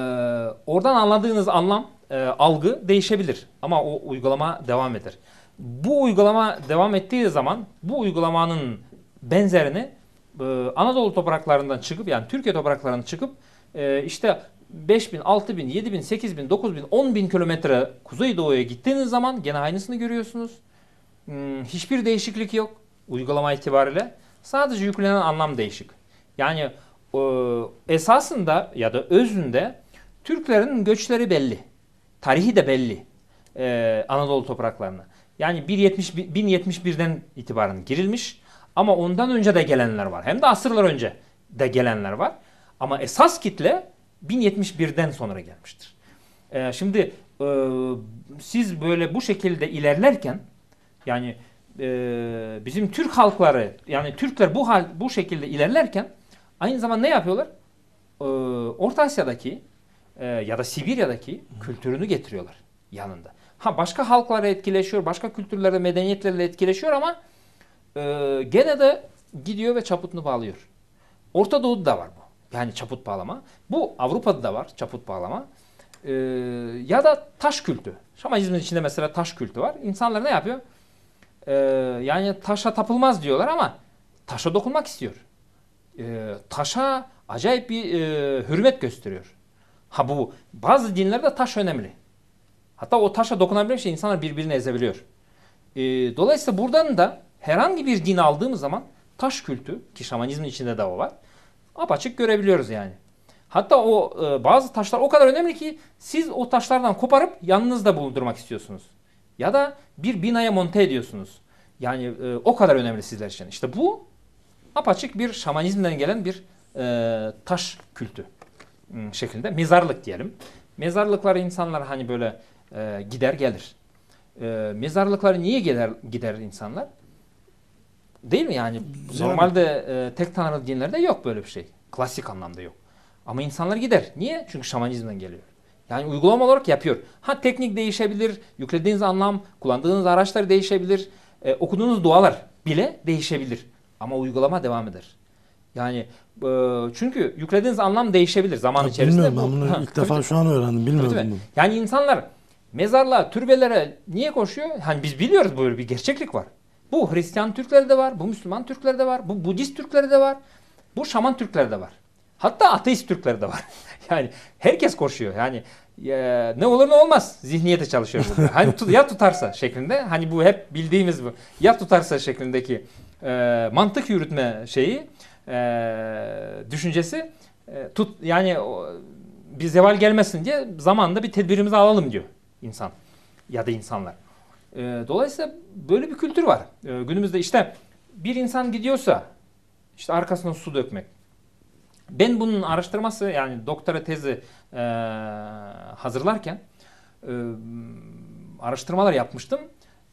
oradan anladığınız anlam, e, algı değişebilir. Ama o uygulama devam eder. Bu uygulama devam ettiği zaman bu uygulamanın benzerini e, Anadolu topraklarından çıkıp yani Türkiye topraklarından çıkıp e, işte 5000, 6000, 7000, 8000, 9000, 10000 kilometre kuzeydoğuya gittiğiniz zaman gene aynısını görüyorsunuz. Hmm, hiçbir değişiklik yok uygulama itibariyle. Sadece yüklenen anlam değişik. Yani e, esasında ya da özünde Türklerin göçleri belli. Tarihi de belli. Anadolu topraklarına. Yani 1071'den itibaren girilmiş. Ama ondan önce de gelenler var. Hem de asırlar önce de gelenler var. Ama esas kitle 1071'den sonra gelmiştir. Ee, şimdi e, siz böyle bu şekilde ilerlerken yani e, bizim Türk halkları yani Türkler bu hal bu şekilde ilerlerken aynı zaman ne yapıyorlar? E, Orta Asya'daki e, ya da Sibirya'daki kültürünü getiriyorlar yanında. Ha başka halklara etkileşiyor, başka kültürlerde medeniyetlerle etkileşiyor ama ee, gene de gidiyor ve çaputunu bağlıyor. Orta Doğu'da da var bu. Yani çaput bağlama. Bu Avrupa'da da var çaput bağlama. Ee, ya da taş kültü. Şamanizmin içinde mesela taş kültü var. İnsanlar ne yapıyor? Ee, yani taşa tapılmaz diyorlar ama taşa dokunmak istiyor. Ee, taşa acayip bir e, hürmet gösteriyor. Ha bu bazı dinlerde taş önemli. Hatta o taşa dokunabilen şey insanlar birbirini ezebiliyor. Ee, dolayısıyla buradan da herhangi bir din aldığımız zaman taş kültü ki şamanizmin içinde de o var apaçık görebiliyoruz yani. Hatta o e, bazı taşlar o kadar önemli ki siz o taşlardan koparıp yanınızda bulundurmak istiyorsunuz. Ya da bir binaya monte ediyorsunuz. Yani e, o kadar önemli sizler için. İşte bu apaçık bir şamanizmden gelen bir e, taş kültü şeklinde. Mezarlık diyelim. Mezarlıklara insanlar hani böyle e, gider gelir. E, mezarlıkları niye gider, gider insanlar? Değil mi yani? Güzel Normalde e, tek tanrı dinlerde yok böyle bir şey. Klasik anlamda yok. Ama insanlar gider. Niye? Çünkü şamanizmden geliyor. Yani uygulama olarak yapıyor. Ha teknik değişebilir, yüklediğiniz anlam, kullandığınız araçlar değişebilir, e, okuduğunuz dualar bile değişebilir. Ama uygulama devam eder. Yani e, çünkü yüklediğiniz anlam değişebilir zaman ya içerisinde. Bilmiyorum ben bunu ilk defa şu an öğrendim. Bilmiyordum bunu. Yani insanlar mezarlığa, türbelere niye koşuyor? Hani biz biliyoruz böyle bir gerçeklik var. Bu Hristiyan Türklerde var, bu Müslüman Türklerde var, bu Budist Türklerde var, bu Şaman Türklerde var. Hatta ateist Türklerde var. yani herkes koşuyor. Yani ya, e, ne olur ne olmaz zihniyete çalışıyor hani tut, ya tutarsa şeklinde hani bu hep bildiğimiz bu ya tutarsa şeklindeki e, mantık yürütme şeyi e, düşüncesi e, tut yani o, bir zeval gelmesin diye zamanda bir tedbirimizi alalım diyor insan ya da insanlar. Ee, dolayısıyla böyle bir kültür var. Ee, günümüzde işte bir insan gidiyorsa işte arkasına su dökmek. Ben bunun araştırması yani doktora tezi ee, hazırlarken araştırmalar yapmıştım.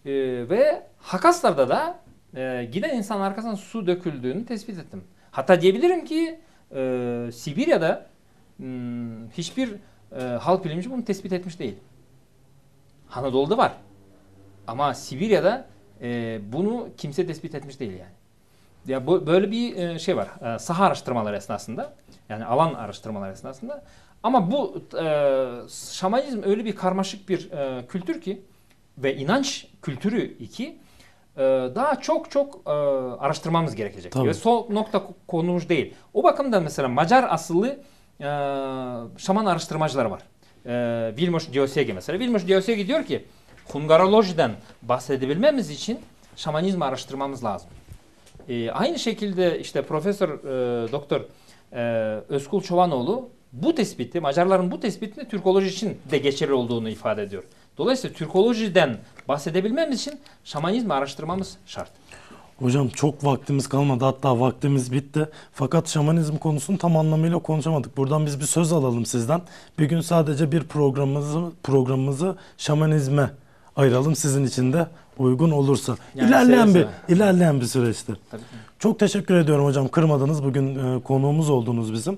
ve Hakaslar'da da giden insanın arkasına su döküldüğünü tespit ettim. Hatta diyebilirim ki Sibirya'da hmm, hiçbir halk bilimci bunu tespit etmiş değil. Anadolu'da var. Ama Sibirya'da e, bunu kimse tespit etmiş değil yani. Ya bu, böyle bir e, şey var. E, saha araştırmaları esnasında yani alan araştırmaları esnasında ama bu e, şamanizm öyle bir karmaşık bir e, kültür ki ve inanç kültürü iki e, daha çok çok e, araştırmamız gerekecek. Tabii. Ve son nokta konumuz değil. O bakımdan mesela Macar asıllı e, şaman araştırmacılar var. E, Vilmos Diosegi mesela. Vilmos Diosegi diyor ki hungarolojiden bahsedebilmemiz için şamanizmi araştırmamız lazım. E, aynı şekilde işte Profesör e, Doktor e, Özkul Çovanoğlu bu tespiti, Macarların bu tespitini Türkoloji için de geçerli olduğunu ifade ediyor. Dolayısıyla Türkolojiden bahsedebilmemiz için şamanizmi araştırmamız şart. Hocam çok vaktimiz kalmadı hatta vaktimiz bitti. Fakat şamanizm konusunu tam anlamıyla konuşamadık. Buradan biz bir söz alalım sizden. Bir gün sadece bir programımızı, programımızı şamanizme ayıralım sizin için de uygun olursa. Yani şey ilerleyen bir ilerleyen bir süreçtir. Tabii. Çok teşekkür ediyorum hocam. Kırmadınız. Bugün e, konuğumuz oldunuz bizim.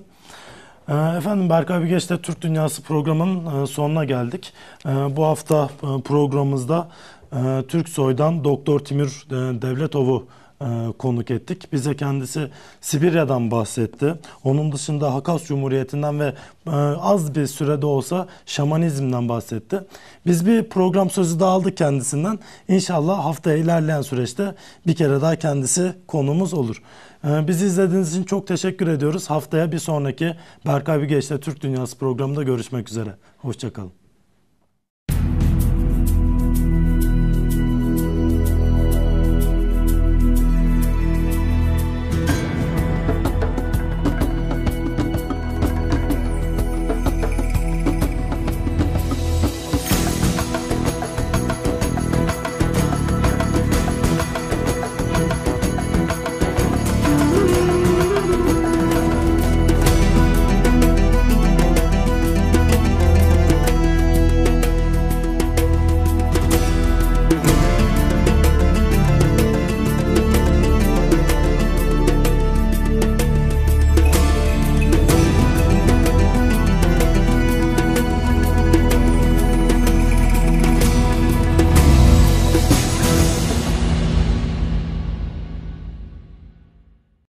E, efendim Berkay Bigeç'te Türk Dünyası programının e, sonuna geldik. E, bu hafta e, programımızda e, Türk Soy'dan Doktor Timur e, Devletov'u e, konuk ettik. Bize kendisi Sibirya'dan bahsetti. Onun dışında Hakas Cumhuriyeti'nden ve e, az bir sürede olsa şamanizmden bahsetti. Biz bir program sözü de aldık kendisinden. İnşallah haftaya ilerleyen süreçte bir kere daha kendisi konumuz olur. E, bizi izlediğiniz için çok teşekkür ediyoruz. Haftaya bir sonraki Berkay Bilgeç'te Türk Dünyası programında görüşmek üzere. Hoşçakalın.